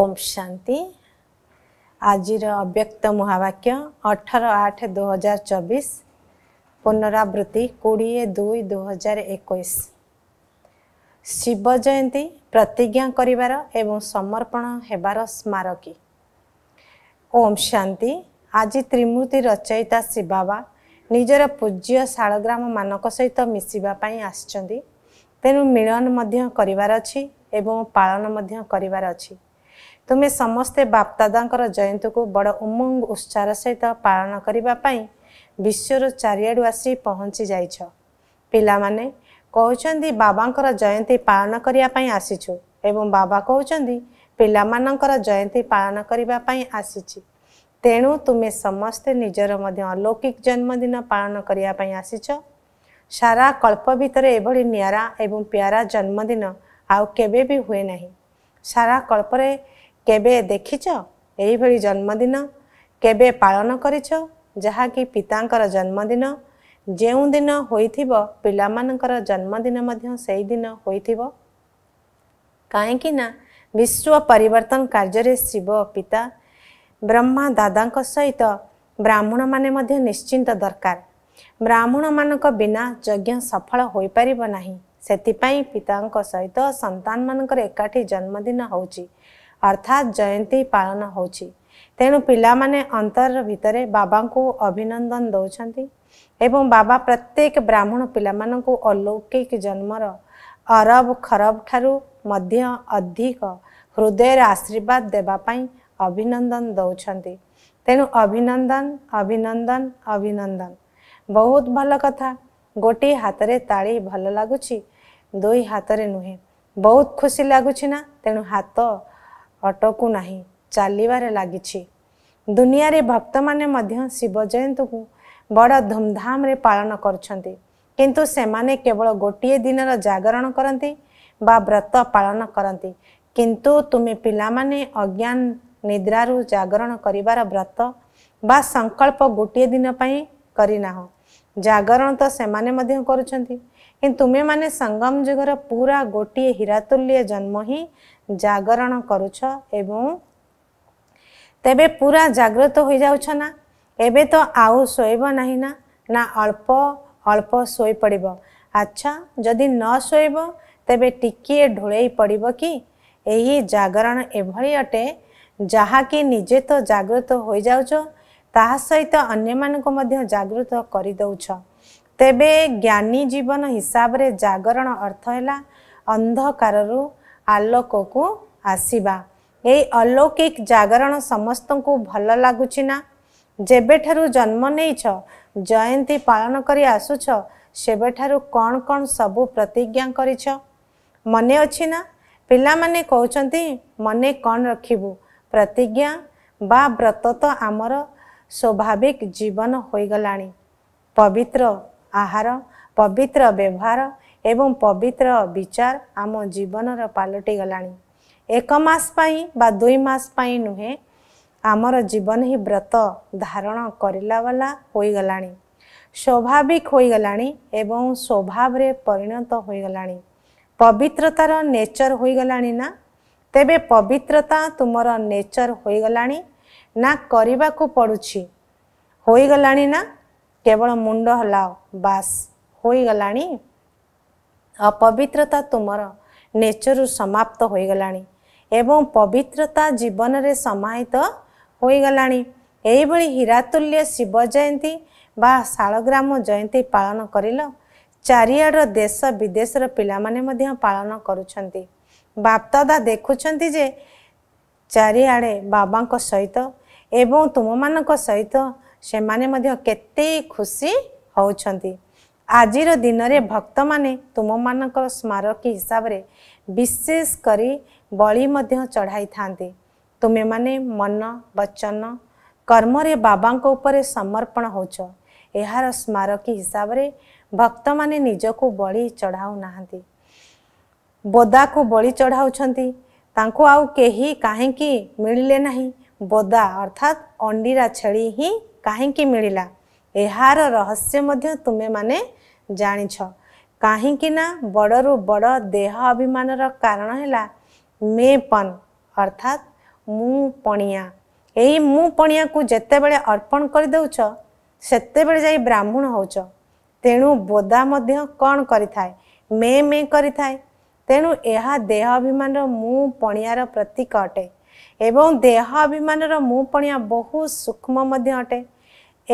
ଓମ୍ ଶାନ୍ତି ଆଜିର ଅବ୍ୟକ୍ତ ମହାବାକ୍ୟ ଅଠର ଆଠ ଦୁଇହଜାର ଚବିଶ ପୁନରାବୃତ୍ତି କୋଡ଼ିଏ ଦୁଇ ଦୁଇହଜାର ଏକୋଇଶ ଶିବ ଜୟନ୍ତୀ ପ୍ରତିଜ୍ଞା କରିବାର ଏବଂ ସମର୍ପଣ ହେବାର ସ୍ମାରକୀ ଓମ୍ ଶାନ୍ତି ଆଜି ତ୍ରିମୂର୍ତ୍ତି ରଚୟିତା ଶିବାବା ନିଜର ପୂଜ୍ୟ ଶାଳଗ୍ରାମମାନଙ୍କ ସହିତ ମିଶିବା ପାଇଁ ଆସିଛନ୍ତି ତେଣୁ ମିଳନ ମଧ୍ୟ କରିବାର ଅଛି ଏବଂ ପାଳନ ମଧ୍ୟ କରିବାର ଅଛି ତୁମେ ସମସ୍ତେ ବାପଦାଦାଙ୍କର ଜୟନ୍ତୀକୁ ବଡ଼ ଉମଙ୍ଗ ଉତ୍ସାହ ସହିତ ପାଳନ କରିବା ପାଇଁ ବିଶ୍ୱର ଚାରିଆଡ଼ୁ ଆସି ପହଞ୍ଚି ଯାଇଛ ପିଲାମାନେ କହୁଛନ୍ତି ବାବାଙ୍କର ଜୟନ୍ତୀ ପାଳନ କରିବା ପାଇଁ ଆସିଛୁ ଏବଂ ବାବା କହୁଛନ୍ତି ପିଲାମାନଙ୍କର ଜୟନ୍ତୀ ପାଳନ କରିବା ପାଇଁ ଆସିଛି ତେଣୁ ତୁମେ ସମସ୍ତେ ନିଜର ମଧ୍ୟ ଅଲୌକିକ ଜନ୍ମଦିନ ପାଳନ କରିବା ପାଇଁ ଆସିଛ ସାରା କଳ୍ପ ଭିତରେ ଏଭଳି ନିଆରା ଏବଂ ପ୍ୟାରା ଜନ୍ମଦିନ ଆଉ କେବେ ବି ହୁଏ ନାହିଁ ସାରା କଳ୍ପରେ କେବେ ଦେଖିଛ ଏହିଭଳି ଜନ୍ମଦିନ କେବେ ପାଳନ କରିଛ ଯାହାକି ପିତାଙ୍କର ଜନ୍ମଦିନ ଯେଉଁଦିନ ହୋଇଥିବ ପିଲାମାନଙ୍କର ଜନ୍ମଦିନ ମଧ୍ୟ ସେହିଦିନ ହୋଇଥିବ କାହିଁକିନା ବିଶ୍ୱ ପରିବର୍ତ୍ତନ କାର୍ଯ୍ୟରେ ଶିବ ପିତା ବ୍ରହ୍ମା ଦାଦାଙ୍କ ସହିତ ବ୍ରାହ୍ମଣମାନେ ମଧ୍ୟ ନିଶ୍ଚିନ୍ତ ଦରକାର ବ୍ରାହ୍ମଣମାନଙ୍କ ବିନା ଯଜ୍ଞ ସଫଳ ହୋଇପାରିବ ନାହିଁ ସେଥିପାଇଁ ପିତାଙ୍କ ସହିତ ସନ୍ତାନମାନଙ୍କର ଏକାଠି ଜନ୍ମଦିନ ହେଉଛି ଅର୍ଥାତ୍ ଜୟନ୍ତୀ ପାଳନ ହେଉଛି ତେଣୁ ପିଲାମାନେ ଅନ୍ତର ଭିତରେ ବାବାଙ୍କୁ ଅଭିନନ୍ଦନ ଦେଉଛନ୍ତି ଏବଂ ବାବା ପ୍ରତ୍ୟେକ ବ୍ରାହ୍ମଣ ପିଲାମାନଙ୍କୁ ଅଲୌକିକ ଜନ୍ମର ଅରବ ଖରବ ଠାରୁ ମଧ୍ୟ ଅଧିକ ହୃଦୟରେ ଆଶୀର୍ବାଦ ଦେବା ପାଇଁ ଅଭିନନ୍ଦନ ଦେଉଛନ୍ତି ତେଣୁ ଅଭିନନ୍ଦନ ଅଭିନନ୍ଦନ ଅଭିନନ୍ଦନ ବହୁତ ଭଲ କଥା ଗୋଟିଏ ହାତରେ ତାଳି ଭଲ ଲାଗୁଛି ଦୁଇ ହାତରେ ନୁହେଁ ବହୁତ ଖୁସି ଲାଗୁଛି ନା ତେଣୁ ହାତ ଅଟକୁ ନାହିଁ ଚାଲିବାରେ ଲାଗିଛି ଦୁନିଆରେ ଭକ୍ତମାନେ ମଧ୍ୟ ଶିବ ଜୟନ୍ତୀକୁ ବଡ଼ ଧୁମଧାମରେ ପାଳନ କରୁଛନ୍ତି କିନ୍ତୁ ସେମାନେ କେବଳ ଗୋଟିଏ ଦିନର ଜାଗରଣ କରନ୍ତି ବା ବ୍ରତ ପାଳନ କରନ୍ତି କିନ୍ତୁ ତୁମେ ପିଲାମାନେ ଅଜ୍ଞାନ ନିଦ୍ରାରୁ ଜାଗରଣ କରିବାର ବ୍ରତ ବା ସଂକଳ୍ପ ଗୋଟିଏ ଦିନ ପାଇଁ କରିନାହୁଁ ଜାଗରଣ ତ ସେମାନେ ମଧ୍ୟ କରୁଛନ୍ତି କିନ୍ତୁ ତୁମେମାନେ ସଙ୍ଗମ ଯୁଗର ପୁରା ଗୋଟିଏ ହୀରାତୁଲ୍ୟ ଜନ୍ମ ହିଁ ଜାଗରଣ କରୁଛ ଏବଂ ତେବେ ପୁରା ଜାଗ୍ରତ ହୋଇଯାଉଛ ନା ଏବେ ତ ଆଉ ଶୋଇବ ନାହିଁ ନା ନା ଅଳ୍ପ ଅଳ୍ପ ଶୋଇପଡ଼ିବ ଆଚ୍ଛା ଯଦି ନ ଶୋଇବ ତେବେ ଟିକିଏ ଢୋଳେଇ ପଡ଼ିବ କି ଏହି ଜାଗରଣ ଏଭଳି ଅଟେ ଯାହାକି ନିଜେ ତ ଜାଗ୍ରତ ହୋଇଯାଉଛ ତାହା ସହିତ ଅନ୍ୟମାନଙ୍କୁ ମଧ୍ୟ ଜାଗୃତ କରିଦେଉଛ ତେବେ ଜ୍ଞାନୀ ଜୀବନ ହିସାବରେ ଜାଗରଣ ଅର୍ଥ ହେଲା ଅନ୍ଧକାରରୁ ଆଲୋକକୁ ଆସିବା ଏଇ ଅଲୌକିକ ଜାଗରଣ ସମସ୍ତଙ୍କୁ ଭଲ ଲାଗୁଛି ନା ଯେବେଠାରୁ ଜନ୍ମ ନେଇଛ ଜୟନ୍ତୀ ପାଳନ କରି ଆସୁଛ ସେବେଠାରୁ କ'ଣ କ'ଣ ସବୁ ପ୍ରତିଜ୍ଞା କରିଛ ମନେ ଅଛି ନା ପିଲାମାନେ କହୁଛନ୍ତି ମନେ କ'ଣ ରଖିବୁ ପ୍ରତିଜ୍ଞା ବା ବ୍ରତ ତ ଆମର ସ୍ୱାଭାବିକ ଜୀବନ ହୋଇଗଲାଣି ପବିତ୍ର ଆହାର ପବିତ୍ର ବ୍ୟବହାର ଏବଂ ପବିତ୍ର ବିଚାର ଆମ ଜୀବନର ପାଲଟିଗଲାଣି ଏକ ମାସ ପାଇଁ ବା ଦୁଇ ମାସ ପାଇଁ ନୁହେଁ ଆମର ଜୀବନ ହିଁ ବ୍ରତ ଧାରଣ କରିଲା ବାଲା ହୋଇଗଲାଣି ସ୍ୱାଭାବିକ ହୋଇଗଲାଣି ଏବଂ ସ୍ୱଭାବରେ ପରିଣତ ହୋଇଗଲାଣି ପବିତ୍ରତାର ନେଚର୍ ହୋଇଗଲାଣି ନା ତେବେ ପବିତ୍ରତା ତୁମର ନେଚର୍ ହୋଇଗଲାଣି ନା କରିବାକୁ ପଡ଼ୁଛି ହୋଇଗଲାଣି ନା କେବଳ ମୁଣ୍ଡ ହେଲା ବାସ୍ ହୋଇଗଲାଣି ଅପବିତ୍ରତା ତୁମର ନେଚରରୁ ସମାପ୍ତ ହୋଇଗଲାଣି ଏବଂ ପବିତ୍ରତା ଜୀବନରେ ସମାହିତ ହୋଇଗଲାଣି ଏହିଭଳି ହୀରାତୁଲ୍ୟ ଶିବ ଜୟନ୍ତୀ ବା ଶାଳଗ୍ରାମ ଜୟନ୍ତୀ ପାଳନ କରିଲ ଚାରିଆଡ଼ ଦେଶ ବିଦେଶର ପିଲାମାନେ ମଧ୍ୟ ପାଳନ କରୁଛନ୍ତି ବାପଦାଦା ଦେଖୁଛନ୍ତି ଯେ ଚାରିଆଡ଼େ ବାବାଙ୍କ ସହିତ ଏବଂ ତୁମମାନଙ୍କ ସହିତ ସେମାନେ ମଧ୍ୟ କେତେ ଖୁସି ହେଉଛନ୍ତି आज दिन में भक्त मैने तुम मान स्मारकी हिसाब से विशेषकर बलि चढ़ाई था तुम्हें माने मन वचन कर्म बाबा समर्पण हो यार स्मारकी हिसाब से भक्त मैंने निजक बड़ी चढ़ाऊना बोदा को बड़ी चढ़ाऊँ कही कहीं मिले ना बोदा अर्थात अंडीरा छेली ही कहीं मिलला ଏହାର ରହସ୍ୟ ମଧ୍ୟ ତୁମେମାନେ ଜାଣିଛ କାହିଁକିନା ବଡ଼ରୁ ବଡ଼ ଦେହ ଅଭିମାନର କାରଣ ହେଲା ମେ ପନ୍ ଅର୍ଥାତ୍ ମୁଁ ପଣିଆ ଏହି ମୁଁ ପଣିଆକୁ ଯେତେବେଳେ ଅର୍ପଣ କରିଦେଉଛ ସେତେବେଳେ ଯାଇ ବ୍ରାହ୍ମଣ ହେଉଛ ତେଣୁ ବୋଦା ମଧ୍ୟ କ'ଣ କରିଥାଏ ମେ ମେ କରିଥାଏ ତେଣୁ ଏହା ଦେହ ଅଭିମାନର ମୁଁ ପଣିଆର ପ୍ରତୀକ ଅଟେ ଏବଂ ଦେହ ଅଭିମାନର ମୁଁ ପଣିଆ ବହୁତ ସୂକ୍ଷ୍ମ ମଧ୍ୟ ଅଟେ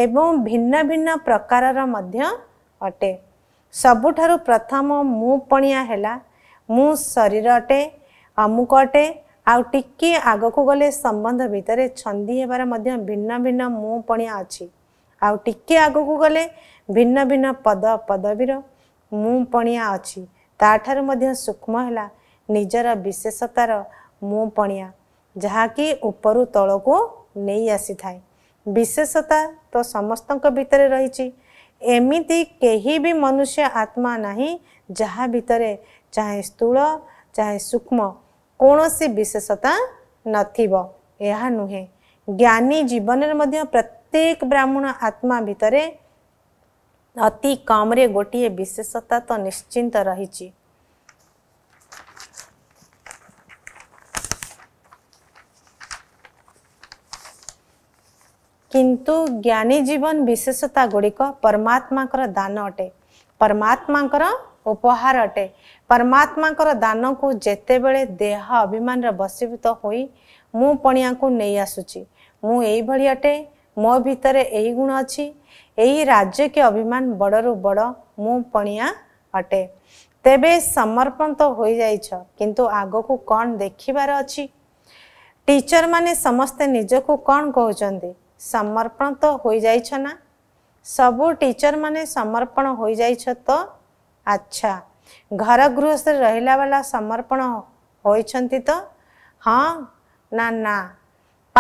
ଏବଂ ଭିନ୍ନ ଭିନ୍ନ ପ୍ରକାରର ମଧ୍ୟ ଅଟେ ସବୁଠାରୁ ପ୍ରଥମ ମୁଁ ପଣିଆ ହେଲା ମୁଁ ଶରୀର ଅଟେ ଅମୁକ ଅଟେ ଆଉ ଟିକିଏ ଆଗକୁ ଗଲେ ସମ୍ବନ୍ଧ ଭିତରେ ଛନ୍ଦି ହେବାର ମଧ୍ୟ ଭିନ୍ନ ଭିନ୍ନ ମୁଁ ପଣିଆ ଅଛି ଆଉ ଟିକିଏ ଆଗକୁ ଗଲେ ଭିନ୍ନ ଭିନ୍ନ ପଦ ପଦବୀର ମୁଁ ପଣିଆ ଅଛି ତାଠାରୁ ମଧ୍ୟ ସୂକ୍ଷ୍ମ ହେଲା ନିଜର ବିଶେଷତାର ମୁଁ ପଣିଆ ଯାହାକି ଉପରୁ ତଳକୁ ନେଇ ଆସିଥାଏ ବିଶେଷତା ତ ସମସ୍ତଙ୍କ ଭିତରେ ରହିଛି ଏମିତି କେହି ବି ମନୁଷ୍ୟ ଆତ୍ମା ନାହିଁ ଯାହା ଭିତରେ ଚାହେଁ ସ୍ଥୂଳ ଚାହେଁ ସୂକ୍ଷ୍ମ କୌଣସି ବିଶେଷତା ନଥିବ ଏହା ନୁହେଁ ଜ୍ଞାନୀ ଜୀବନରେ ମଧ୍ୟ ପ୍ରତ୍ୟେକ ବ୍ରାହ୍ମଣ ଆତ୍ମା ଭିତରେ ଅତି କମ୍ରେ ଗୋଟିଏ ବିଶେଷତା ତ ନିଶ୍ଚିନ୍ତ ରହିଛି କିନ୍ତୁ ଜ୍ଞାନୀ ଜୀବନ ବିଶେଷତା ଗୁଡ଼ିକ ପରମାତ୍ମାଙ୍କର ଦାନ ଅଟେ ପରମାତ୍ମାଙ୍କର ଉପହାର ଅଟେ ପରମାତ୍ମାଙ୍କର ଦାନକୁ ଯେତେବେଳେ ଦେହ ଅଭିମାନରେ ବସିଭୂତ ହୋଇ ମୁଁ ପଣିଆକୁ ନେଇ ଆସୁଛି ମୁଁ ଏଇଭଳି ଅଟେ ମୋ ଭିତରେ ଏହି ଗୁଣ ଅଛି ଏହି ରାଜ୍ୟକେ ଅଭିମାନ ବଡ଼ରୁ ବଡ଼ ମୁଁ ପଣିଆ ଅଟେ ତେବେ ସମର୍ପଣ ତ ହୋଇଯାଇଛ କିନ୍ତୁ ଆଗକୁ କ'ଣ ଦେଖିବାର ଅଛି ଟିଚରମାନେ ସମସ୍ତେ ନିଜକୁ କ'ଣ କହୁଛନ୍ତି ସମର୍ପଣ ତ ହୋଇଯାଇଛ ନା ସବୁ ଟିଚରମାନେ ସମର୍ପଣ ହୋଇଯାଇଛ ତ ଆଚ୍ଛା ଘର ଗୃହସ୍ଥରେ ରହିଲା ବାଲା ସମର୍ପଣ ହୋଇଛନ୍ତି ତ ହଁ ନା ନା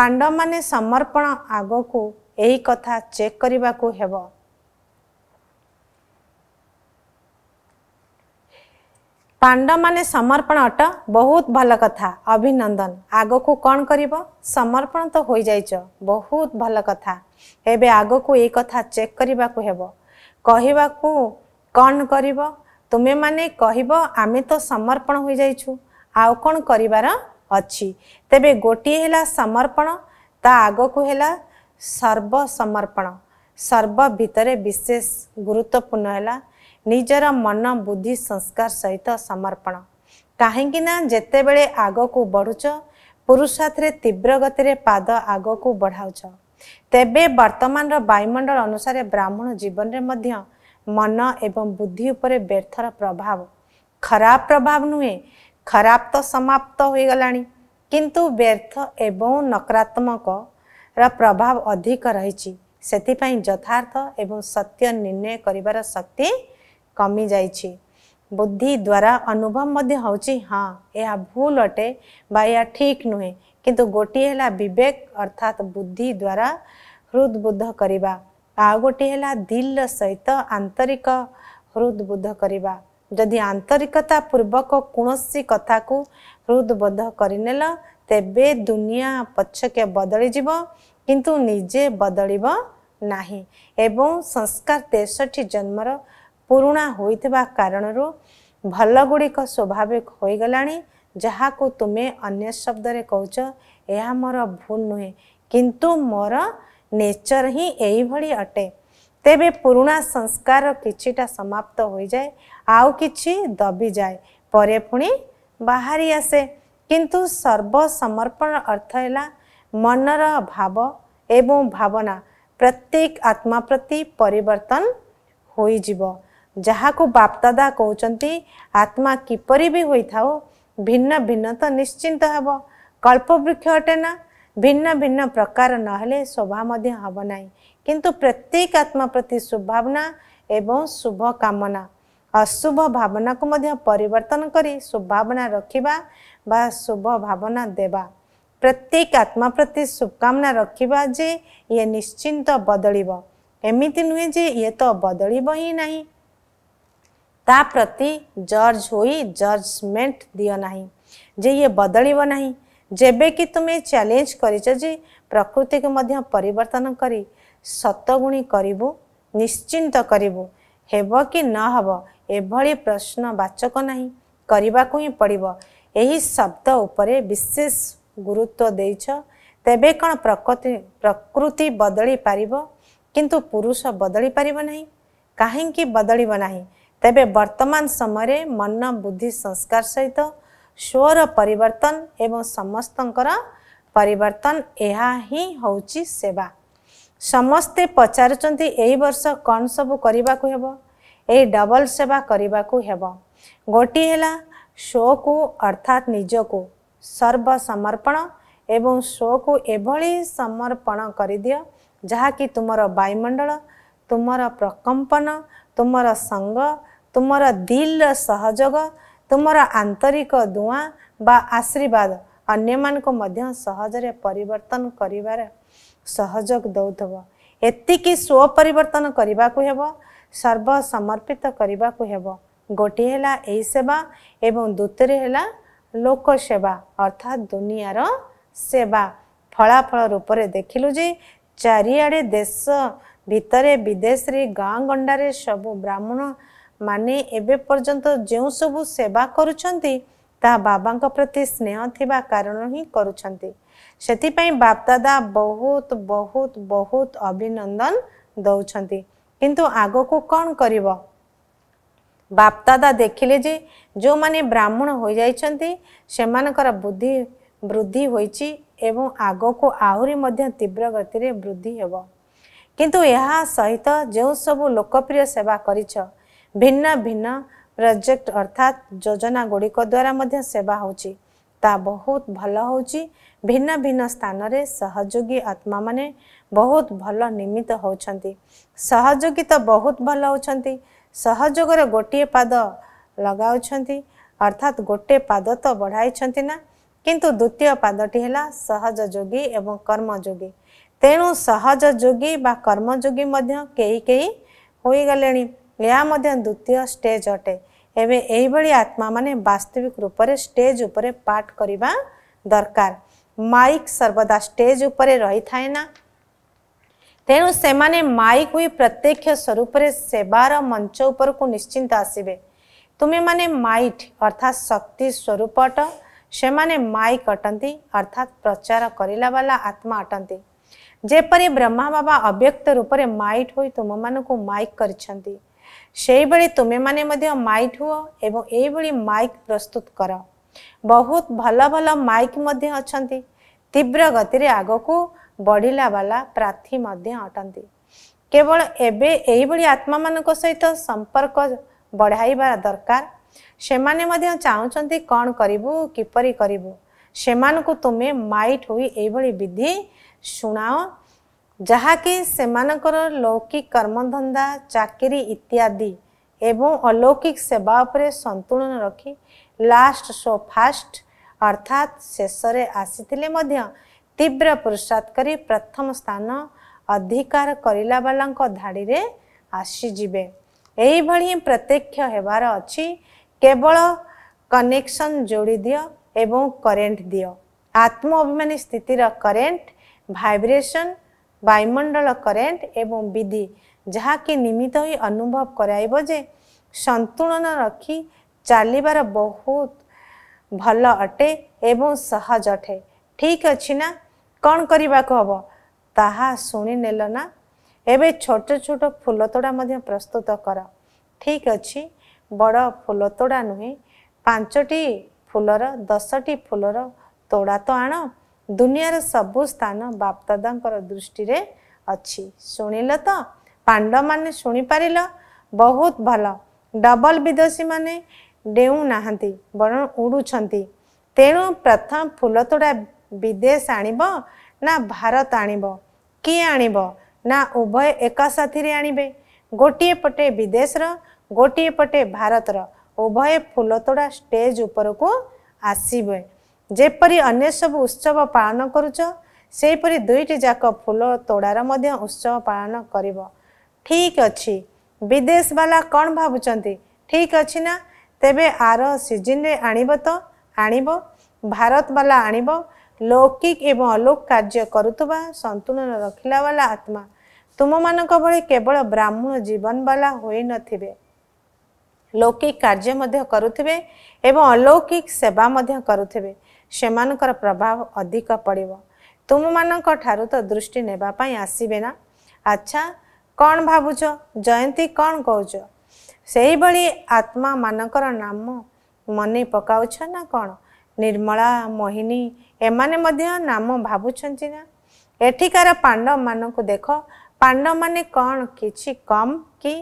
ପାଣ୍ଡମାନେ ସମର୍ପଣ ଆଗକୁ ଏହି କଥା ଚେକ୍ କରିବାକୁ ହେବ ପାଣ୍ଡବ ମାନେ ସମର୍ପଣ ଅଟ ବହୁତ ଭଲ କଥା ଅଭିନନ୍ଦନ ଆଗକୁ କ'ଣ କରିବ ସମର୍ପଣ ତ ହୋଇଯାଇଛ ବହୁତ ଭଲ କଥା ଏବେ ଆଗକୁ ଏଇ କଥା ଚେକ୍ କରିବାକୁ ହେବ କହିବାକୁ କ'ଣ କରିବ ତୁମେମାନେ କହିବ ଆମେ ତ ସମର୍ପଣ ହୋଇଯାଇଛୁ ଆଉ କ'ଣ କରିବାର ଅଛି ତେବେ ଗୋଟିଏ ହେଲା ସମର୍ପଣ ତା ଆଗକୁ ହେଲା ସର୍ବସମର୍ପଣ ସର୍ବ ଭିତରେ ବିଶେଷ ଗୁରୁତ୍ୱପୂର୍ଣ୍ଣ ହେଲା ନିଜର ମନ ବୁଦ୍ଧି ସଂସ୍କାର ସହିତ ସମର୍ପଣ କାହିଁକିନା ଯେତେବେଳେ ଆଗକୁ ବଢ଼ୁଛ ପୁରୁଷାର୍ଥରେ ତୀବ୍ର ଗତିରେ ପାଦ ଆଗକୁ ବଢ଼ାଉଛ ତେବେ ବର୍ତ୍ତମାନର ବାୟୁମଣ୍ଡଳ ଅନୁସାରେ ବ୍ରାହ୍ମଣ ଜୀବନରେ ମଧ୍ୟ ମନ ଏବଂ ବୁଦ୍ଧି ଉପରେ ବ୍ୟର୍ଥର ପ୍ରଭାବ ଖରାପ ପ୍ରଭାବ ନୁହେଁ ଖରାପ ତ ସମାପ୍ତ ହୋଇଗଲାଣି କିନ୍ତୁ ବ୍ୟର୍ଥ ଏବଂ ନକାରାତ୍ମକର ପ୍ରଭାବ ଅଧିକ ରହିଛି ସେଥିପାଇଁ ଯଥାର୍ଥ ଏବଂ ସତ୍ୟ ନିର୍ଣ୍ଣୟ କରିବାର ଶକ୍ତି କମିଯାଇଛି ବୁଦ୍ଧି ଦ୍ୱାରା ଅନୁଭବ ମଧ୍ୟ ହେଉଛି ହଁ ଏହା ଭୁଲ ଅଟେ ବା ଏହା ଠିକ୍ ନୁହେଁ କିନ୍ତୁ ଗୋଟିଏ ହେଲା ବିବେକ ଅର୍ଥାତ୍ ବୁଦ୍ଧି ଦ୍ୱାରା ହୃଦବୁଦ୍ଧ କରିବା ଆଉ ଗୋଟିଏ ହେଲା ଦିଲ୍ର ସହିତ ଆନ୍ତରିକ ହୃଦବୁଦ୍ଧ କରିବା ଯଦି ଆନ୍ତରିକତା ପୂର୍ବକ କୌଣସି କଥାକୁ ହୃଦ୍ବୋଧ କରିନେଲ ତେବେ ଦୁନିଆ ପଛକେ ବଦଳିଯିବ କିନ୍ତୁ ନିଜେ ବଦଳିବ ନାହିଁ ଏବଂ ସଂସ୍କାର ତେଷଠି ଜନ୍ମର ପୁରୁଣା ହୋଇଥିବା କାରଣରୁ ଭଲ ଗୁଡ଼ିକ ସ୍ୱାଭାବିକ ହୋଇଗଲାଣି ଯାହାକୁ ତୁମେ ଅନ୍ୟ ଶବ୍ଦରେ କହୁଛ ଏହା ମୋର ଭୁଲ ନୁହେଁ କିନ୍ତୁ ମୋର ନେଚର୍ ହିଁ ଏହିଭଳି ଅଟେ ତେବେ ପୁରୁଣା ସଂସ୍କାର କିଛିଟା ସମାପ୍ତ ହୋଇଯାଏ ଆଉ କିଛି ଦବିଯାଏ ପରେ ପୁଣି ବାହାରି ଆସେ କିନ୍ତୁ ସର୍ବସମର୍ପଣ ଅର୍ଥ ହେଲା ମନର ଭାବ ଏବଂ ଭାବନା ପ୍ରତ୍ୟେକ ଆତ୍ମା ପ୍ରତି ପରିବର୍ତ୍ତନ ହୋଇଯିବ जहाँ को बापदादा कहते आत्मा किपर भी हो भिन्न भिन्न तो निश्चिंत हम कल्पवृक्ष अटे ना भिन्न भिन्न प्रकार नोभा कि प्रत्येक आत्मा प्रति सुभावना एवं शुभ कामना अशुभ भावना को मध्य परिवर्तन करी सुभावना रखा बा शुभ भावना देवा प्रत्येक आत्मा प्रति शुभकामना रखा जे ये निश्चिंत बदल एमती नुहे ये तो बदल ही नहीं ता प्रति जज हो जजमेंट दिना जे ये बदलव ना कि तुम्हें चैलेंज कर प्रकृति को मध्य पर सतगुणी करू निश्चिंत करू हेब कि नब यह प्रश्न बाचक ना करवाक पड़ यही शब्द उपरे विशेष गुरुत्व दे तेब कौन प्रकृति प्रकृति बदली पार किंतु पुरुष बदली पार ना कहीं बदलना ତେବେ ବର୍ତ୍ତମାନ ସମୟରେ ମନ ବୁଦ୍ଧି ସଂସ୍କାର ସହିତ ସ୍ୱର ପରିବର୍ତ୍ତନ ଏବଂ ସମସ୍ତଙ୍କର ପରିବର୍ତ୍ତନ ଏହା ହିଁ ହେଉଛି ସେବା ସମସ୍ତେ ପଚାରୁଛନ୍ତି ଏହି ବର୍ଷ କ'ଣ ସବୁ କରିବାକୁ ହେବ ଏହି ଡବଲ ସେବା କରିବାକୁ ହେବ ଗୋଟିଏ ହେଲା ଶୋକୁ ଅର୍ଥାତ୍ ନିଜକୁ ସର୍ବସମର୍ପଣ ଏବଂ ଶୋକୁ ଏଭଳି ସମର୍ପଣ କରିଦିଅ ଯାହାକି ତୁମର ବାୟୁମଣ୍ଡଳ ତୁମର ପ୍ରକମ୍ପନ ତୁମର ସଙ୍ଗ ତୁମର ଦିଲ୍ର ସହଯୋଗ ତୁମର ଆନ୍ତରିକ ଦୁଆଁ ବା ଆଶୀର୍ବାଦ ଅନ୍ୟମାନଙ୍କୁ ମଧ୍ୟ ସହଜରେ ପରିବର୍ତ୍ତନ କରିବାର ସହଯୋଗ ଦେଉଥିବ ଏତିକି ସ୍ୱ ପରିବର୍ତ୍ତନ କରିବାକୁ ହେବ ସର୍ବସମର୍ପିତ କରିବାକୁ ହେବ ଗୋଟିଏ ହେଲା ଏହି ସେବା ଏବଂ ଦ୍ୱିତୀୟରେ ହେଲା ଲୋକ ସେବା ଅର୍ଥାତ୍ ଦୁନିଆର ସେବା ଫଳାଫଳ ରୂପରେ ଦେଖିଲୁ ଯେ ଚାରିଆଡ଼େ ଦେଶ ଭିତରେ ବିଦେଶରେ ଗାଁ ଗଣ୍ଡାରେ ସବୁ ବ୍ରାହ୍ମଣ ମାନେ ଏବେ ପର୍ଯ୍ୟନ୍ତ ଯେଉଁ ସବୁ ସେବା କରୁଛନ୍ତି ତାହା ବାବାଙ୍କ ପ୍ରତି ସ୍ନେହ ଥିବା କାରଣରୁ ହିଁ କରୁଛନ୍ତି ସେଥିପାଇଁ ବାପଦାଦା ବହୁତ ବହୁତ ବହୁତ ଅଭିନନ୍ଦନ ଦେଉଛନ୍ତି କିନ୍ତୁ ଆଗକୁ କ'ଣ କରିବ ବାପଦାଦା ଦେଖିଲେ ଯେ ଯେଉଁମାନେ ବ୍ରାହ୍ମଣ ହୋଇଯାଇଛନ୍ତି ସେମାନଙ୍କର ବୁଦ୍ଧି ବୃଦ୍ଧି ହୋଇଛି ଏବଂ ଆଗକୁ ଆହୁରି ମଧ୍ୟ ତୀବ୍ର ଗତିରେ ବୃଦ୍ଧି ହେବ କିନ୍ତୁ ଏହା ସହିତ ଯେଉଁ ସବୁ ଲୋକପ୍ରିୟ ସେବା କରିଛ ଭିନ୍ନ ଭିନ୍ନ ପ୍ରୋଜେକ୍ଟ ଅର୍ଥାତ୍ ଯୋଜନା ଗୁଡ଼ିକ ଦ୍ୱାରା ମଧ୍ୟ ସେବା ହେଉଛି ତାହା ବହୁତ ଭଲ ହେଉଛି ଭିନ୍ନ ଭିନ୍ନ ସ୍ଥାନରେ ସହଯୋଗୀ ଆତ୍ମାମାନେ ବହୁତ ଭଲ ନିମିତ୍ତ ହେଉଛନ୍ତି ସହଯୋଗୀ ତ ବହୁତ ଭଲ ହେଉଛନ୍ତି ସହଯୋଗର ଗୋଟିଏ ପାଦ ଲଗାଉଛନ୍ତି ଅର୍ଥାତ୍ ଗୋଟିଏ ପାଦ ତ ବଢ଼ାଇଛନ୍ତି ନା କିନ୍ତୁ ଦ୍ୱିତୀୟ ପାଦଟି ହେଲା ସହଜଯୋଗୀ ଏବଂ କର୍ମଯୋଗୀ ତେଣୁ ସହଜଯୋଗୀ ବା କର୍ମଯୋଗୀ ମଧ୍ୟ କେହି କେହି ହୋଇଗଲେଣି ଏହା ମଧ୍ୟ ଦ୍ୱିତୀୟ ଷ୍ଟେଜ୍ ଅଟେ ଏବେ ଏହିଭଳି ଆତ୍ମାମାନେ ବାସ୍ତବିକ ରୂପରେ ଷ୍ଟେଜ୍ ଉପରେ ପାଠ କରିବା ଦରକାର ମାଇକ୍ ସର୍ବଦା ଷ୍ଟେଜ୍ ଉପରେ ରହିଥାଏ ନା ତେଣୁ ସେମାନେ ମାଇକ୍ ହୋଇ ପ୍ରତ୍ୟକ୍ଷ ସ୍ୱରୂପରେ ସେବାର ମଞ୍ଚ ଉପରକୁ ନିଶ୍ଚିନ୍ତ ଆସିବେ ତୁମେମାନେ ମାଇଟ୍ ଅର୍ଥାତ୍ ଶକ୍ତି ସ୍ୱରୂପ ଅଟ ସେମାନେ ମାଇକ୍ ଅଟନ୍ତି ଅର୍ଥାତ୍ ପ୍ରଚାର କରିଲା ବାଲା ଆତ୍ମା ଅଟନ୍ତି ଯେପରି ବ୍ରହ୍ମା ବାବା ଅବ୍ୟକ୍ତ ରୂପରେ ମାଇଟ୍ ହୋଇ ତୁମମାନଙ୍କୁ ମାଇକ୍ କରିଛନ୍ତି সেইভাবে তুমেমানে ମଧ୍ୟ ମାଇକ୍ ହୁଅ ଏବଂ ଏଇଭଳି ମାଇକ୍ ପ୍ରସ୍ତୁତ କର ବହୁତ ଭଲ ଭଲ ମାଇକ୍ ମଧ୍ୟ ଅଛନ୍ତି ତୀବ୍ର ଗତିରେ ଆଗକୁ ବଢ଼ିଲା ବାଲା ପ୍ରାର୍ଥୀ ମଧ୍ୟ ଅଟନ୍ତି କେବଳ ଏବେ ଏଇଭଳି ଆତ୍ମାମାନଙ୍କ ସହିତ ସମ୍ପର୍କ ବଢ଼ାଇବା ଦରକାର ସେମାନେ ମଧ୍ୟ ଚାହୁଁଛନ୍ତି କ'ଣ କରିବୁ କିପରି କରିବୁ ସେମାନଙ୍କୁ ତୁମେ ମାଇଟ୍ ହୋଇ ଏଇଭଳି ବିଧି ଶୁଣାଅ ଯାହାକି ସେମାନଙ୍କର ଲୌକିକ କର୍ମଧନ୍ଦା ଚାକିରି ଇତ୍ୟାଦି ଏବଂ ଅଲୌକିକ ସେବା ଉପରେ ସନ୍ତୁଳନ ରଖି ଲାଷ୍ଟ ସୋ ଫାଷ୍ଟ ଅର୍ଥାତ୍ ଶେଷରେ ଆସିଥିଲେ ମଧ୍ୟ ତୀବ୍ର ପୁରୁଷାତ୍ କରି ପ୍ରଥମ ସ୍ଥାନ ଅଧିକାର କରିଲା ବାଲାଙ୍କ ଧାଡ଼ିରେ ଆସିଯିବେ ଏହିଭଳି ପ୍ରତ୍ୟକ୍ଷ ହେବାର ଅଛି କେବଳ କନେକ୍ସନ୍ ଯୋଡ଼ି ଦିଅ ଏବଂ କରେଣ୍ଟ ଦିଅ ଆତ୍ମ ଅଭିମାନୀ ସ୍ଥିତିର କରେଣ୍ଟ ଭାଇବ୍ରେସନ୍ ବାୟୁମଣ୍ଡଳ କରେଣ୍ଟ ଏବଂ ବିଧି ଯାହାକି ନିମିତ ହୋଇ ଅନୁଭବ କରାଇବ ଯେ ସନ୍ତୁଳନ ରଖି ଚାଲିବାର ବହୁତ ଭଲ ଅଟେ ଏବଂ ସହଜ ଅଟେ ଠିକ୍ ଅଛି ନା କ'ଣ କରିବାକୁ ହେବ ତାହା ଶୁଣି ନେଲ ନା ଏବେ ଛୋଟ ଛୋଟ ଫୁଲତୋଡ଼ା ମଧ୍ୟ ପ୍ରସ୍ତୁତ କର ଠିକ୍ ଅଛି ବଡ଼ ଫୁଲତୋଡ଼ା ନୁହେଁ ପାଞ୍ଚଟି ଫୁଲର ଦଶଟି ଫୁଲର ତୋଡ଼ା ତ ଆଣ ଦୁନିଆର ସବୁ ସ୍ଥାନ ବାପଦାଦାଙ୍କର ଦୃଷ୍ଟିରେ ଅଛି ଶୁଣିଲ ତ ପାଣ୍ଡମାନେ ଶୁଣିପାରିଲ ବହୁତ ଭଲ ଡବଲ ବିଦେଶୀମାନେ ଡେଉଁ ନାହାନ୍ତି ବରଂ ଉଡ଼ୁଛନ୍ତି ତେଣୁ ପ୍ରଥମ ଫୁଲତୋଡ଼ା ବିଦେଶ ଆଣିବ ନା ଭାରତ ଆଣିବ କିଏ ଆଣିବ ନା ଉଭୟ ଏକା ସାଥିରେ ଆଣିବେ ଗୋଟିଏ ପଟେ ବିଦେଶର ଗୋଟିଏ ପଟେ ଭାରତର ଉଭୟ ଫୁଲତୋଡ଼ା ଷ୍ଟେଜ୍ ଉପରକୁ ଆସିବେ ଯେପରି ଅନ୍ୟ ସବୁ ଉତ୍ସବ ପାଳନ କରୁଛ ସେହିପରି ଦୁଇଟି ଯାକ ଫୁଲ ତୋଡ଼ାର ମଧ୍ୟ ଉତ୍ସବ ପାଳନ କରିବ ଠିକ୍ ଅଛି ବିଦେଶ ବାଲା କ'ଣ ଭାବୁଛନ୍ତି ଠିକ୍ ଅଛି ନା ତେବେ ଆର ସିଜିନ୍ରେ ଆଣିବ ତ ଆଣିବ ଭାରତବାଲା ଆଣିବ ଲୌକିକ ଏବଂ ଅଲୌକ କାର୍ଯ୍ୟ କରୁଥିବା ସନ୍ତୁଳନ ରଖିଲା ବାଲା ଆତ୍ମା ତୁମମାନଙ୍କ ଭଳି କେବଳ ବ୍ରାହ୍ମଣ ଜୀବନ ବାଲା ହୋଇନଥିବେ ଲୌକିକ କାର୍ଯ୍ୟ ମଧ୍ୟ କରୁଥିବେ ଏବଂ ଅଲୌକିକ ସେବା ମଧ୍ୟ କରୁଥିବେ ସେମାନଙ୍କର ପ୍ରଭାବ ଅଧିକ ପଡ଼ିବ ତୁମମାନଙ୍କ ଠାରୁ ତ ଦୃଷ୍ଟି ନେବା ପାଇଁ ଆସିବେ ନା ଆଚ୍ଛା କ'ଣ ଭାବୁଛ ଜୟନ୍ତୀ କ'ଣ କହୁଛ ସେହିଭଳି ଆତ୍ମାମାନଙ୍କର ନାମ ମନେ ପକାଉଛ ନା କ'ଣ ନିର୍ମଳା ମୋହିନୀ ଏମାନେ ମଧ୍ୟ ନାମ ଭାବୁଛନ୍ତି ନା ଏଠିକାର ପାଣ୍ଡମାନଙ୍କୁ ଦେଖ ପାଣ୍ଡମାନେ କ'ଣ କିଛି କମ୍ କି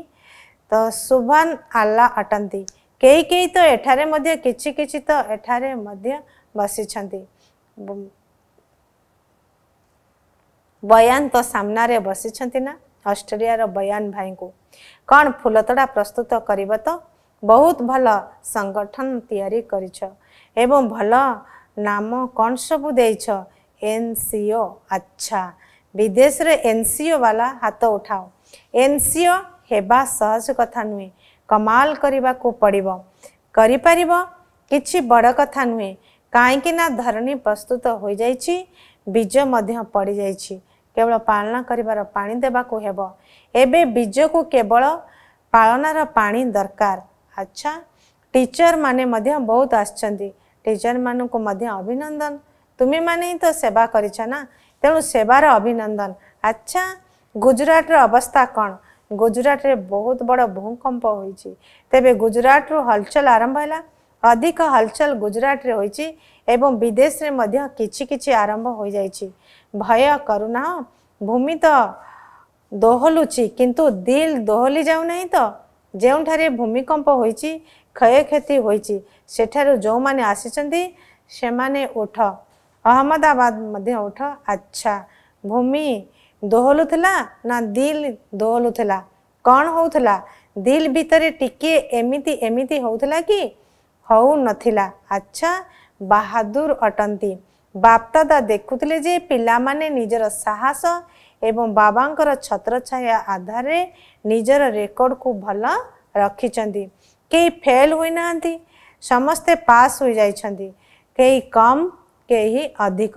ସୁଭାନ ଆଲ୍ଲା ଅଟନ୍ତି କେହି କେହି ତ ଏଠାରେ ମଧ୍ୟ କିଛି କିଛି ତ ଏଠାରେ ମଧ୍ୟ ବସିଛନ୍ତି ବୟାନ ତ ସାମ୍ନାରେ ବସିଛନ୍ତି ନା ଅଷ୍ଟ୍ରେଲିଆର ବୟାନ ଭାଇଙ୍କୁ କ'ଣ ଫୁଲତଡ଼ା ପ୍ରସ୍ତୁତ କରିବ ତ ବହୁତ ଭଲ ସଂଗଠନ ତିଆରି କରିଛ ଏବଂ ଭଲ ନାମ କ'ଣ ସବୁ ଦେଇଛ ଏନ୍ ସି ଓ ଆଚ୍ଛା ବିଦେଶରେ ଏନ୍ ସି ଓ ବାଲା ହାତ ଉଠାଅ ଏନ୍ ସି ଓ ହେବା ସହଜ କଥା ନୁହେଁ କମାଲ କରିବାକୁ ପଡ଼ିବ କରିପାରିବ କିଛି ବଡ଼ କଥା ନୁହେଁ କାହିଁକିନା ଧରଣୀ ପ୍ରସ୍ତୁତ ହୋଇଯାଇଛି ବୀଜ ମଧ୍ୟ ପଡ଼ିଯାଇଛି କେବଳ ପାଳନ କରିବାର ପାଣି ଦେବାକୁ ହେବ ଏବେ ବୀଜକୁ କେବଳ ପାଳନାର ପାଣି ଦରକାର ଆଚ୍ଛା ଟିଚରମାନେ ମଧ୍ୟ ବହୁତ ଆସିଛନ୍ତି ଟିଚରମାନଙ୍କୁ ମଧ୍ୟ ଅଭିନନ୍ଦନ ତୁମେମାନେ ହିଁ ତ ସେବା କରିଛ ନା ତେଣୁ ସେବାର ଅଭିନନ୍ଦନ ଆଚ୍ଛା ଗୁଜୁରାଟର ଅବସ୍ଥା କ'ଣ ଗୁଜୁରାଟରେ ବହୁତ ବଡ଼ ଭୂକମ୍ପ ହୋଇଛି ତେବେ ଗୁଜୁରାଟରୁ ହଲଚଲ ଆରମ୍ଭ ହେଲା ଅଧିକ ହଲଚଲ ଗୁଜୁରାଟରେ ହୋଇଛି ଏବଂ ବିଦେଶରେ ମଧ୍ୟ କିଛି କିଛି ଆରମ୍ଭ ହୋଇଯାଇଛି ଭୟ କରୁନାହ ଭୂମି ତ ଦୋହଲୁଛି କିନ୍ତୁ ଦିଲ ଦୋହଲି ଯାଉନାହିଁ ତ ଯେଉଁଠାରେ ଭୂମିକମ୍ପ ହୋଇଛି କ୍ଷୟକ୍ଷତି ହୋଇଛି ସେଠାରୁ ଯେଉଁମାନେ ଆସିଛନ୍ତି ସେମାନେ ଉଠ ଅହମ୍ମଦାବାଦ ମଧ୍ୟ ଉଠ ଆଚ୍ଛା ଭୂମି ଦୋହଲୁଥିଲା ନା ଦିଲ୍ ଦୋହଲୁଥିଲା କ'ଣ ହେଉଥିଲା ଦିଲ୍ ଭିତରେ ଟିକିଏ ଏମିତି ଏମିତି ହେଉଥିଲା କି ହେଉନଥିଲା ଆଚ୍ଛା ବାହାଦୁର ଅଟନ୍ତି ବାପଦାଦା ଦେଖୁଥିଲେ ଯେ ପିଲାମାନେ ନିଜର ସାହସ ଏବଂ ବାବାଙ୍କର ଛତ୍ରଛାୟା ଆଧାରରେ ନିଜର ରେକର୍ଡ଼କୁ ଭଲ ରଖିଛନ୍ତି କେହି ଫେଲ୍ ହୋଇନାହାନ୍ତି ସମସ୍ତେ ପାସ୍ ହୋଇଯାଇଛନ୍ତି କେହି କମ୍ କେହି ଅଧିକ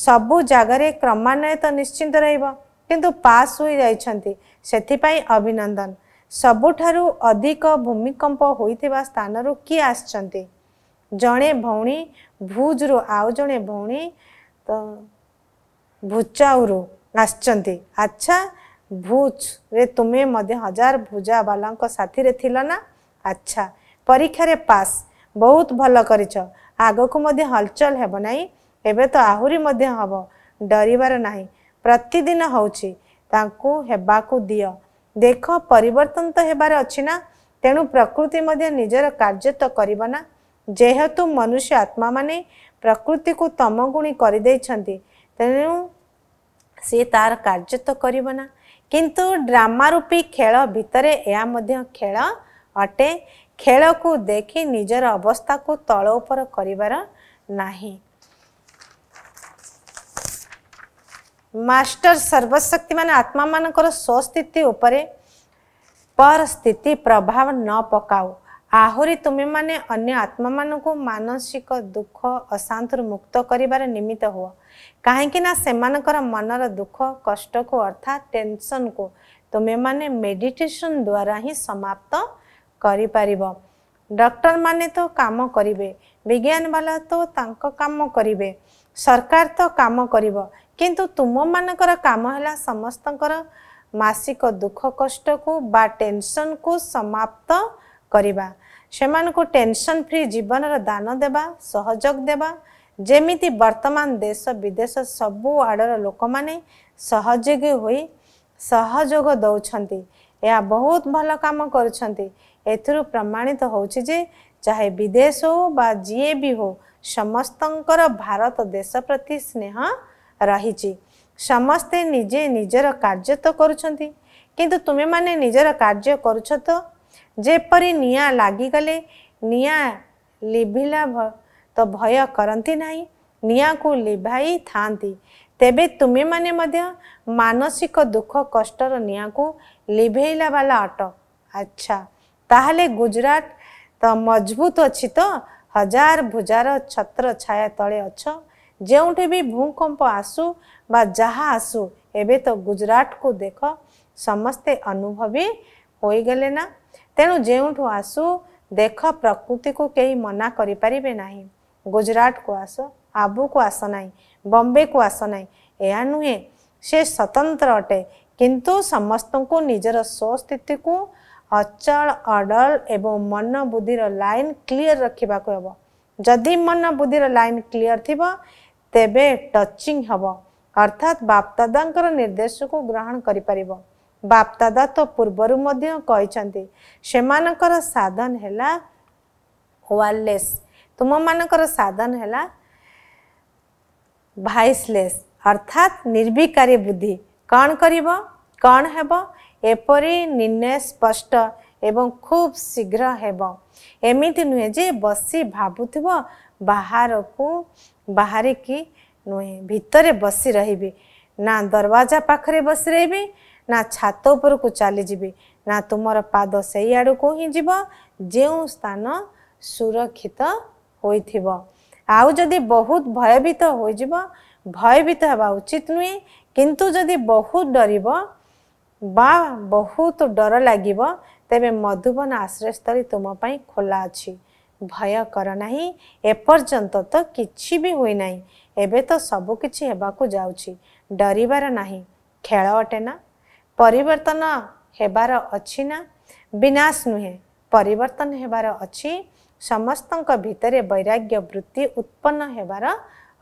ସବୁ ଜାଗାରେ କ୍ରମାନ୍ୱୟ ତ ନିଶ୍ଚିନ୍ତ ରହିବ କିନ୍ତୁ ପାସ୍ ହୋଇଯାଇଛନ୍ତି ସେଥିପାଇଁ ଅଭିନନ୍ଦନ ସବୁଠାରୁ ଅଧିକ ଭୂମିକମ୍ପ ହୋଇଥିବା ସ୍ଥାନରୁ କିଏ ଆସିଛନ୍ତି ଜଣେ ଭଉଣୀ ଭୁଜରୁ ଆଉ ଜଣେ ଭଉଣୀ ତ ଭୁଚାଉରୁ ଆସିଛନ୍ତି ଆଚ୍ଛା ଭୁଜରେ ତୁମେ ମଧ୍ୟ ହଜାର ଭୁଜାବାଲାଙ୍କ ସାଥିରେ ଥିଲ ନା ଆଚ୍ଛା ପରୀକ୍ଷାରେ ପାସ୍ ବହୁତ ଭଲ କରିଛ ଆଗକୁ ମଧ୍ୟ ହଲଚଲ ହେବ ନାହିଁ ଏବେ ତ ଆହୁରି ମଧ୍ୟ ହେବ ଡରିବାର ନାହିଁ ପ୍ରତିଦିନ ହେଉଛି ତାଙ୍କୁ ହେବାକୁ ଦିଅ ଦେଖ ପରିବର୍ତ୍ତନ ତ ହେବାର ଅଛି ନା ତେଣୁ ପ୍ରକୃତି ମଧ୍ୟ ନିଜର କାର୍ଯ୍ୟ ତ କରିବ ନା ଯେହେତୁ ମନୁଷ୍ୟ ଆତ୍ମାମାନେ ପ୍ରକୃତିକୁ ତମଗୁଣୀ କରିଦେଇଛନ୍ତି ତେଣୁ ସିଏ ତାର କାର୍ଯ୍ୟ ତ କରିବ ନା କିନ୍ତୁ ଡ୍ରାମା ରୂପୀ ଖେଳ ଭିତରେ ଏହା ମଧ୍ୟ ଖେଳ ଅଟେ ଖେଳକୁ ଦେଖି ନିଜର ଅବସ୍ଥାକୁ ତଳ ଉପର କରିବାର ନାହିଁ ମାଷ୍ଟର ସର୍ବଶକ୍ତିମାନେ ଆତ୍ମାମାନଙ୍କର ସ୍ୱସ୍ଥିତି ଉପରେ ପରସ୍ଥିତି ପ୍ରଭାବ ନ ପକାଉ ଆହୁରି ତୁମେମାନେ ଅନ୍ୟ ଆତ୍ମାମାନଙ୍କୁ ମାନସିକ ଦୁଃଖ ଅଶାନ୍ତିରୁ ମୁକ୍ତ କରିବାର ନିମିତ୍ତ ହୁଅ କାହିଁକି ନା ସେମାନଙ୍କର ମନର ଦୁଃଖ କଷ୍ଟକୁ ଅର୍ଥାତ୍ ଟେନସନ୍କୁ ତୁମେମାନେ ମେଡ଼ିଟେସନ୍ ଦ୍ୱାରା ହିଁ ସମାପ୍ତ କରିପାରିବ ଡକ୍ଟରମାନେ ତ କାମ କରିବେ ବିଜ୍ଞାନବାଲା ତ ତାଙ୍କ କାମ କରିବେ ସରକାର ତ କାମ କରିବ किंतु तुम मानक काम है समस्त मसिक दुख कष्ट को टेनसन को समाप्त करवा से टेनसन फ्री जीवन दान देवा सहयोग देवा जमी वर्तमान देश विदेश सब आड़ लोक मैनेजोगी सहयोग दौंती बहुत भल कम कर प्रमाणित हो चाहे विदेश हो जी भी हो समस्त भारत देश प्रति स्नेह ରହିଛି ସମସ୍ତେ ନିଜେ ନିଜର କାର୍ଯ୍ୟ ତ କରୁଛନ୍ତି କିନ୍ତୁ ତୁମେମାନେ ନିଜର କାର୍ଯ୍ୟ କରୁଛ ତ ଯେପରି ନିଆଁ ଲାଗିଗଲେ ନିଆଁ ଲିଭିଲା ତ ଭୟ କରନ୍ତି ନାହିଁ ନିଆଁକୁ ଲିଭାଇ ଥାନ୍ତି ତେବେ ତୁମେମାନେ ମଧ୍ୟ ମାନସିକ ଦୁଃଖ କଷ୍ଟର ନିଆଁକୁ ଲିଭେଇଲା ବାଲା ଅଟ ଆଚ୍ଛା ତାହେଲେ ଗୁଜୁରାଟ ତ ମଜବୁତ ଅଛି ତ ହଜାର ଭୁଜାର ଛତ୍ର ଛାୟା ତଳେ ଅଛ ଯେଉଁଠି ବି ଭୂକମ୍ପ ଆସୁ ବା ଯାହା ଆସୁ ଏବେ ତ ଗୁଜରାଟକୁ ଦେଖ ସମସ୍ତେ ଅନୁଭବୀ ହୋଇଗଲେ ନା ତେଣୁ ଯେଉଁଠୁ ଆସୁ ଦେଖ ପ୍ରକୃତିକୁ କେହି ମନା କରିପାରିବେ ନାହିଁ ଗୁଜରାଟକୁ ଆସ ଆବୁକୁ ଆସ ନାହିଁ ବମ୍ବେକୁ ଆସ ନାହିଁ ଏହା ନୁହେଁ ସେ ସ୍ୱତନ୍ତ୍ର ଅଟେ କିନ୍ତୁ ସମସ୍ତଙ୍କୁ ନିଜର ସ୍ୱସ୍ଥିତିକୁ ଅଚଳ ଅଡ଼ଳ ଏବଂ ମନ ବୁଦ୍ଧିର ଲାଇନ୍ କ୍ଲିଅର୍ ରଖିବାକୁ ହେବ ଯଦି ମନ ବୁଦ୍ଧିର ଲାଇନ୍ କ୍ଲିଅର୍ ଥିବ ତେବେ ଟଚିଂ ହେବ ଅର୍ଥାତ୍ ବାପଦାଦାଙ୍କର ନିର୍ଦ୍ଦେଶକୁ ଗ୍ରହଣ କରିପାରିବ ବାପଦାଦା ତ ପୂର୍ବରୁ ମଧ୍ୟ କହିଛନ୍ତି ସେମାନଙ୍କର ସାଧନ ହେଲା ୱାରଲେସ୍ ତୁମମାନଙ୍କର ସାଧନ ହେଲା ଭାଇସଲେସ୍ ଅର୍ଥାତ୍ ନିର୍ବିକାରୀ ବୁଦ୍ଧି କ'ଣ କରିବ କ'ଣ ହେବ ଏପରି ନିର୍ଣ୍ଣୟ ସ୍ପଷ୍ଟ ଏବଂ ଖୁବ୍ ଶୀଘ୍ର ହେବ ଏମିତି ନୁହେଁ ଯେ ବସି ଭାବୁଥିବ ବାହାରକୁ ବାହାରିକି ନୁହେଁ ଭିତରେ ବସି ରହିବେ ନା ଦରବାଜା ପାଖରେ ବସି ରହିବେ ନା ଛାତ ଉପରକୁ ଚାଲିଯିବେ ନା ତୁମର ପାଦ ସେଇ ଆଡ଼କୁ ହିଁ ଯିବ ଯେଉଁ ସ୍ଥାନ ସୁରକ୍ଷିତ ହୋଇଥିବ ଆଉ ଯଦି ବହୁତ ଭୟଭୀତ ହୋଇଯିବ ଭୟଭୀତ ହେବା ଉଚିତ ନୁହେଁ କିନ୍ତୁ ଯଦି ବହୁତ ଡରିବ ବା ବହୁତ ଡର ଲାଗିବ ତେବେ ମଧୁବନ ଆଶ୍ରୟସ୍ଥଳୀ ତୁମ ପାଇଁ ଖୋଲା ଅଛି भय करना एपर्तंत तो किसी भी होना एवं तो सबकि डर ना खेल अटे ना परिवर्तन अच्छी विनाश नुहे पर अच्छी समस्त भितर वैराग्य वृत्ति उत्पन्न होबार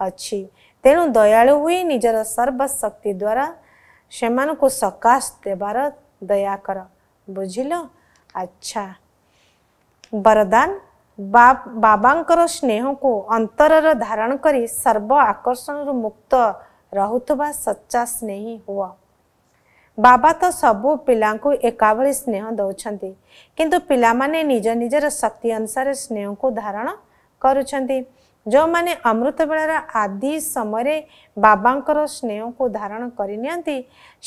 अच्छी तेणु दयालु हुई निजर सर्वशक्ति द्वारा से मानक सकाश देवार दया कर बुझल अच्छा बरदान ବାବାଙ୍କର ସ୍ନେହକୁ ଅନ୍ତରର ଧାରଣ କରି ସର୍ବ ଆକର୍ଷଣରୁ ମୁକ୍ତ ରହୁଥିବା ସଚ୍ଚା ସ୍ନେହୀ ହୁଅ ବାବା ତ ସବୁ ପିଲାଙ୍କୁ ଏକାଭଳି ସ୍ନେହ ଦେଉଛନ୍ତି କିନ୍ତୁ ପିଲାମାନେ ନିଜ ନିଜର ଶକ୍ତି ଅନୁସାରେ ସ୍ନେହକୁ ଧାରଣ କରୁଛନ୍ତି ଯେଉଁମାନେ ଅମୃତବେଳର ଆଦି ସମୟରେ ବାବାଙ୍କର ସ୍ନେହକୁ ଧାରଣ କରିନିଅନ୍ତି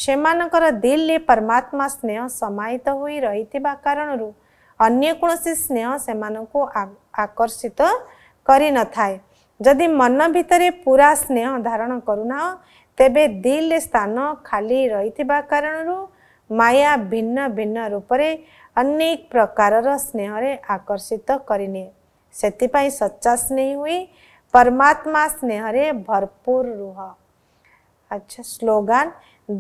ସେମାନଙ୍କର ଦିଲ୍ଲୀ ପରମାତ୍ମା ସ୍ନେହ ସମାହିତ ହୋଇ ରହିଥିବା କାରଣରୁ ଅନ୍ୟ କୌଣସି ସ୍ନେହ ସେମାନଙ୍କୁ ଆକର୍ଷିତ କରିନଥାଏ ଯଦି ମନ ଭିତରେ ପୁରା ସ୍ନେହ ଧାରଣ କରୁନାହଁ ତେବେ ଦିଲ୍ ସ୍ଥାନ ଖାଲି ରହିଥିବା କାରଣରୁ ମାୟା ଭିନ୍ନ ଭିନ୍ନ ରୂପରେ ଅନେକ ପ୍ରକାରର ସ୍ନେହରେ ଆକର୍ଷିତ କରିନିଏ ସେଥିପାଇଁ ସଚ୍ଚା ସ୍ନେହୀ ହୁଏ ପରମାତ୍ମା ସ୍ନେହରେ ଭରପୁର ରୁହ ଆଚ୍ଛା ସ୍ଲୋଗାନ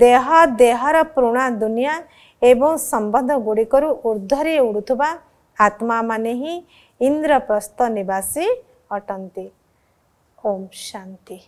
ଦେହ ଦେହର ପୁରୁଣା ଦୁନିଆ ଏବଂ ସମ୍ବନ୍ଧ ଗୁଡ଼ିକରୁ ଉର୍ଦ୍ଧ୍ୱରେ ଉଡ଼ୁଥିବା ଆତ୍ମାମାନେ ହିଁ ଇନ୍ଦ୍ରପ୍ରସ୍ଥ ନିବାସୀ ଅଟନ୍ତି ଓମ୍ ଶାନ୍ତି